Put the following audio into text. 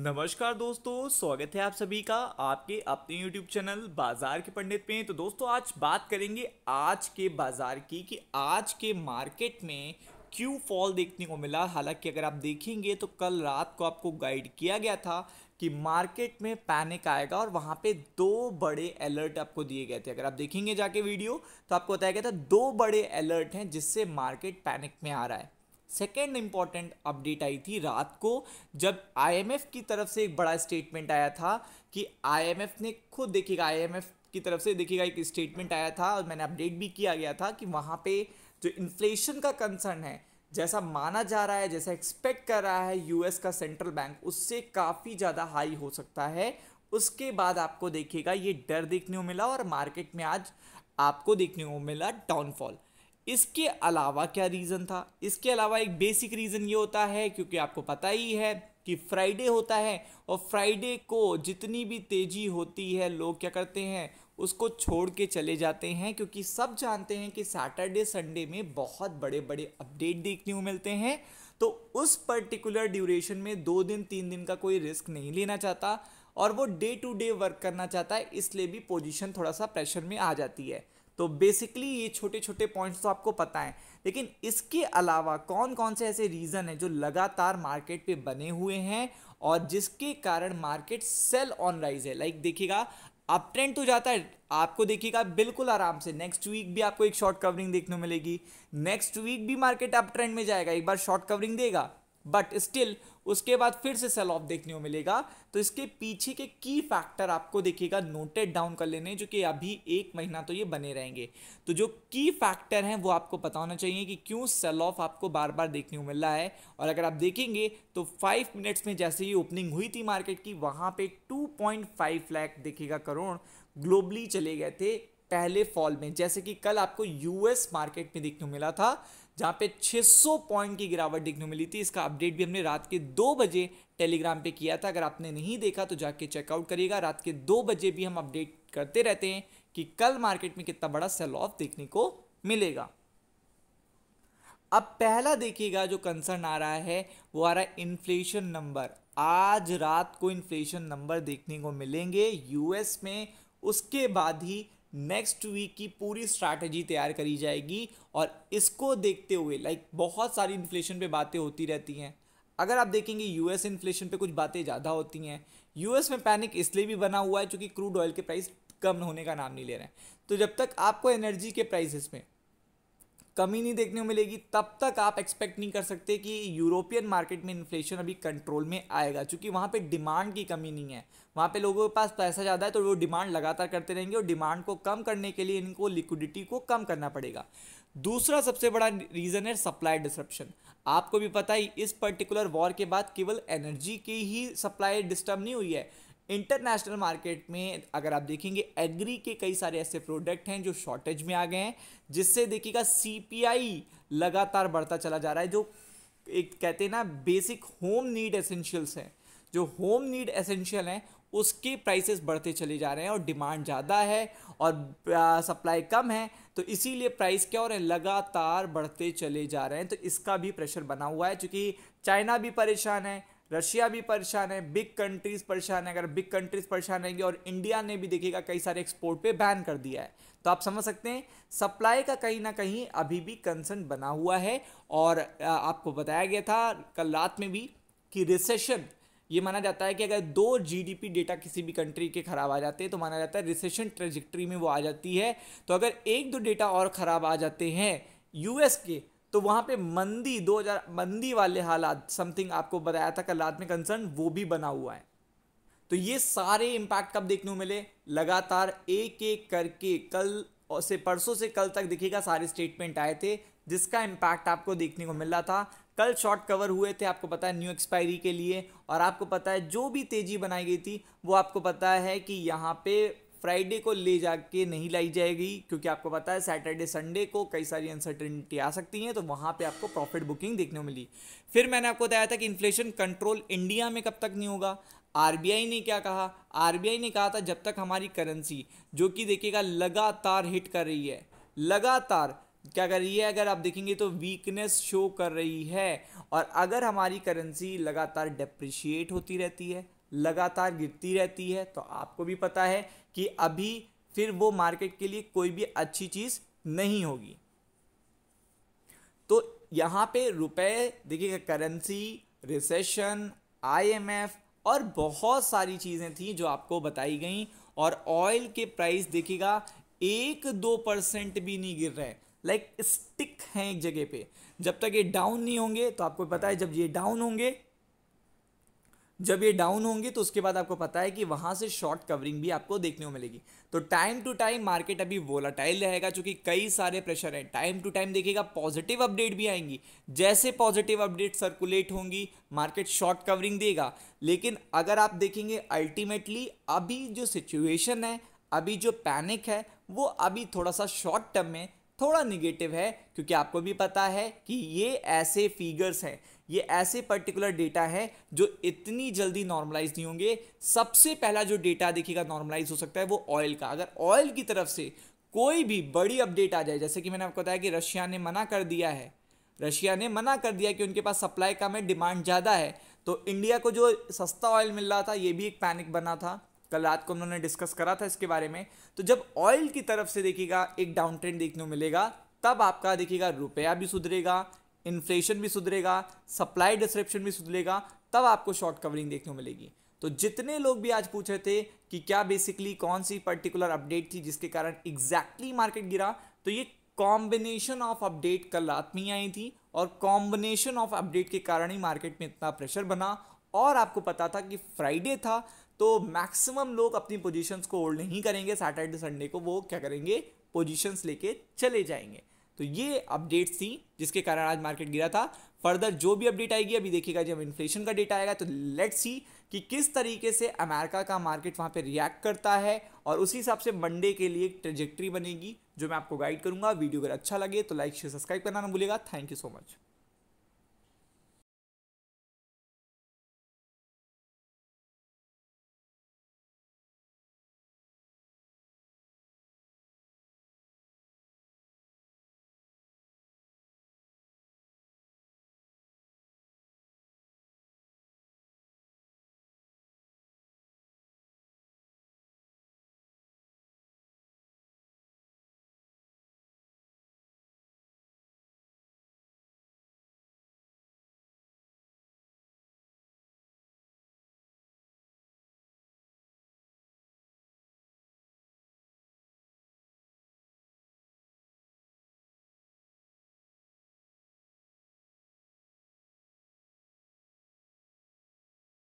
नमस्कार दोस्तों स्वागत है आप सभी का आपके अपने YouTube चैनल बाजार के पंडित में तो दोस्तों आज बात करेंगे आज के बाजार की कि आज के मार्केट में क्यों फॉल देखने को मिला हालांकि अगर आप देखेंगे तो कल रात को आपको गाइड किया गया था कि मार्केट में पैनिक आएगा और वहाँ पे दो बड़े अलर्ट आपको दिए गए थे अगर आप देखेंगे जाके वीडियो तो आपको बताया गया था दो बड़े अलर्ट हैं जिससे मार्केट पैनिक में आ रहा है सेकेंड इम्पॉर्टेंट अपडेट आई थी रात को जब आईएमएफ की तरफ से एक बड़ा स्टेटमेंट आया था कि आईएमएफ ने खुद देखेगा आईएमएफ की तरफ से देखेगा एक स्टेटमेंट आया था और मैंने अपडेट भी किया गया था कि वहाँ पे जो इन्फ्लेशन का कंसर्न है जैसा माना जा रहा है जैसा एक्सपेक्ट कर रहा है यूएस का सेंट्रल बैंक उससे काफ़ी ज़्यादा हाई हो सकता है उसके बाद आपको देखिएगा ये डर देखने को मिला और मार्केट में आज आपको देखने को मिला डाउनफॉल इसके अलावा क्या रीज़न था इसके अलावा एक बेसिक रीज़न ये होता है क्योंकि आपको पता ही है कि फ्राइडे होता है और फ्राइडे को जितनी भी तेज़ी होती है लोग क्या करते हैं उसको छोड़ के चले जाते हैं क्योंकि सब जानते हैं कि सैटरडे संडे में बहुत बड़े बड़े अपडेट देखने को मिलते हैं तो उस पर्टिकुलर ड्यूरेशन में दो दिन तीन दिन का कोई रिस्क नहीं लेना चाहता और वो डे टू डे वर्क करना चाहता है इसलिए भी पोजीशन थोड़ा सा प्रेशर में आ जाती है तो बेसिकली ये छोटे छोटे पॉइंट्स तो आपको पता है लेकिन इसके अलावा कौन कौन से ऐसे रीज़न हैं जो लगातार मार्केट पे बने हुए हैं और जिसके कारण मार्केट सेल ऑन राइज है लाइक देखिएगा अप ट्रेंड तो जाता है आपको देखिएगा बिल्कुल आराम से नेक्स्ट वीक भी आपको एक शॉर्ट कवरिंग देखने मिलेगी नेक्स्ट वीक भी मार्केट अप ट्रेंड में जाएगा एक बार शॉर्ट कवरिंग देगा बट स्टिल उसके बाद फिर से सेल ऑफ देखने को मिलेगा तो इसके पीछे के की फैक्टर आपको देखिएगा नोटेड डाउन कर लेने जो कि अभी एक महीना तो ये बने रहेंगे तो जो की फैक्टर हैं वो आपको पता होना चाहिए कि क्यों सेल ऑफ आपको बार बार देखने को मिल रहा है और अगर आप देखेंगे तो फाइव मिनट्स में जैसे ही ओपनिंग हुई थी मार्केट की वहाँ पर टू लाख देखिएगा करोड़ ग्लोबली चले गए थे पहले फॉल में जैसे कि कल आपको यूएस मार्केट में देखने को मिला था जहाँ पे 600 पॉइंट की गिरावट देखने मिली थी इसका अपडेट भी हमने रात के दो बजे टेलीग्राम पे किया था अगर आपने नहीं देखा तो जाके चेकआउट करिएगा रात के दो बजे भी हम अपडेट करते रहते हैं कि कल मार्केट में कितना बड़ा सेल ऑफ देखने को मिलेगा अब पहला देखिएगा जो कंसर्न आ रहा है वो आ रहा है इन्फ्लेशन नंबर आज रात को इन्फ्लेशन नंबर देखने को मिलेंगे यूएस में उसके बाद ही नेक्स्ट वीक की पूरी स्ट्रैटेजी तैयार करी जाएगी और इसको देखते हुए लाइक बहुत सारी इन्फ्लेशन पे बातें होती रहती हैं अगर आप देखेंगे यूएस इन्फ्लेशन पे कुछ बातें ज़्यादा होती हैं यूएस में पैनिक इसलिए भी बना हुआ है क्योंकि क्रूड ऑयल के प्राइस कम होने का नाम नहीं ले रहे हैं तो जब तक आपको एनर्जी के प्राइसेस में कमी नहीं देखने को मिलेगी तब तक आप एक्सपेक्ट नहीं कर सकते कि यूरोपियन मार्केट में इन्फ्लेशन अभी कंट्रोल में आएगा क्योंकि वहाँ पे डिमांड की कमी नहीं है वहाँ पे लोगों के पास पैसा ज़्यादा है तो वो डिमांड लगातार करते रहेंगे और डिमांड को कम करने के लिए इनको लिक्विडिटी को कम करना पड़ेगा दूसरा सबसे बड़ा रीज़न है सप्लाई डिस्ट्रप्शन आपको भी पता ही इस पर्टिकुलर वॉर के बाद केवल एनर्जी की ही सप्लाई डिस्टर्ब नहीं हुई है इंटरनेशनल मार्केट में अगर आप देखेंगे एग्री के कई सारे ऐसे प्रोडक्ट हैं जो शॉर्टेज में आ गए हैं जिससे देखिएगा सी लगातार बढ़ता चला जा रहा है जो एक कहते हैं ना बेसिक होम नीड एसेंशियल्स हैं जो होम नीड एसेंशियल हैं उसके प्राइसेस बढ़ते चले जा रहे हैं और डिमांड ज़्यादा है और सप्लाई कम है तो इसीलिए प्राइस क्या हो रहे हैं लगातार बढ़ते चले जा रहे हैं तो इसका भी प्रेशर बना हुआ है क्योंकि चाइना भी परेशान है रशिया भी परेशान है बिग कंट्रीज परेशान है अगर बिग कंट्रीज परेशान रहेंगे और इंडिया ने भी देखिएगा कई सारे एक्सपोर्ट पे बैन कर दिया है तो आप समझ सकते हैं सप्लाई का कहीं ना कहीं अभी भी कंसर्न बना हुआ है और आपको बताया गया था कल रात में भी कि रिसेशन ये माना जाता है कि अगर दो जीडीपी डेटा किसी भी कंट्री के खराब आ जाते हैं तो माना जाता है रिसेशन ट्रेजिक्ट्री में वो आ जाती है तो अगर एक दो डेटा और ख़राब आ जाते हैं यूएस के तो वहाँ पे मंदी 2000 मंदी वाले हालात समथिंग आपको बताया था कल रात में कंसर्न वो भी बना हुआ है तो ये सारे इम्पैक्ट कब देखने को मिले लगातार एक एक करके कल से परसों से कल तक देखिएगा सारे स्टेटमेंट आए थे जिसका इम्पैक्ट आपको देखने को मिला था कल शॉर्ट कवर हुए थे आपको पता है न्यू एक्सपायरी के लिए और आपको पता है जो भी तेज़ी बनाई गई थी वो आपको पता है कि यहाँ पे फ्राइडे को ले जाके नहीं लाई जाएगी क्योंकि आपको पता है सैटरडे संडे को कई सारी अनसर्टेनिटी आ सकती हैं तो वहाँ पे आपको प्रॉफिट बुकिंग देखने को मिली फिर मैंने आपको बताया था कि इन्फ्लेशन कंट्रोल इंडिया में कब तक नहीं होगा आर ने क्या कहा आर ने कहा था जब तक हमारी करेंसी जो कि देखिएगा लगातार हिट कर रही है लगातार क्या कर रही है अगर आप देखेंगे तो वीकनेस शो कर रही है और अगर हमारी करेंसी लगातार डेप्रिशिएट होती रहती है लगातार गिरती रहती है तो आपको भी पता है कि अभी फिर वो मार्केट के लिए कोई भी अच्छी चीज़ नहीं होगी तो यहाँ पे रुपए देखिएगा करेंसी रिसेशन आईएमएफ और बहुत सारी चीज़ें थी जो आपको बताई गई और ऑयल के प्राइस देखिएगा एक दो परसेंट भी नहीं गिर रहे लाइक स्टिक हैं एक जगह पे जब तक ये डाउन नहीं होंगे तो आपको पता है जब ये डाउन होंगे जब ये डाउन होंगे तो उसके बाद आपको पता है कि वहाँ से शॉर्ट कवरिंग भी आपको देखने को मिलेगी तो टाइम टू टाइम मार्केट अभी वोलाटाइल रहेगा क्योंकि कई सारे प्रेशर हैं टाइम टू टाइम देखिएगा पॉजिटिव अपडेट भी आएंगी जैसे पॉजिटिव अपडेट सर्कुलेट होंगी मार्केट शॉर्ट कवरिंग देगा लेकिन अगर आप देखेंगे अल्टीमेटली अभी जो सिचुएशन है अभी जो पैनिक है वो अभी थोड़ा सा शॉर्ट टर्म में थोड़ा निगेटिव है क्योंकि आपको भी पता है कि ये ऐसे फिगर्स हैं ये ऐसे पर्टिकुलर डेटा है जो इतनी जल्दी नॉर्मलाइज नहीं होंगे सबसे पहला जो डेटा देखिएगा नॉर्मलाइज हो सकता है वो ऑयल का अगर ऑयल की तरफ से कोई भी बड़ी अपडेट आ जाए जैसे कि मैंने आपको बताया कि रशिया ने मना कर दिया है रशिया ने मना कर दिया कि उनके पास सप्लाई कम है डिमांड ज़्यादा है तो इंडिया को जो सस्ता ऑयल मिल रहा था ये भी एक पैनिक बना था कल रात को उन्होंने डिस्कस करा था इसके बारे में तो जब ऑयल की तरफ से देखिएगा एक डाउन ट्रेंड देखने को मिलेगा तब आपका देखिएगा रुपया भी सुधरेगा इन्फ्लेशन भी सुधरेगा सप्लाई डिस्क्रिप्शन भी सुधरेगा तब आपको शॉर्ट कवरिंग देखने को मिलेगी तो जितने लोग भी आज पूछ रहे थे कि क्या बेसिकली कौन सी पर्टिकुलर अपडेट थी जिसके कारण एग्जैक्टली exactly मार्केट गिरा तो ये कॉम्बिनेशन ऑफ अपडेट कल रात में आई थी और कॉम्बिनेशन ऑफ अपडेट के कारण ही मार्केट में इतना प्रेशर बना और आपको पता था कि फ्राइडे था तो मैक्सिमम लोग अपनी पोजीशंस को होल्ड नहीं करेंगे सैटरडे संडे को वो क्या करेंगे पोजीशंस लेके चले जाएंगे तो ये अपडेट्स थी जिसके कारण आज मार्केट गिरा था फर्दर जो भी अपडेट आएगी अभी देखिएगा जब इन्फ्लेशन का डेटा आएगा तो लेट्स सी कि किस तरीके से अमेरिका का मार्केट वहाँ पे रिएक्ट करता है और उसी हिसाब से मंडे के लिए एक ट्रेजेक्ट्री बनेगी जो मैं आपको गाइड करूँगा वीडियो अगर अच्छा लगे तो लाइक शेयर सब्सक्राइब करना ना भूलेगा थैंक यू सो मच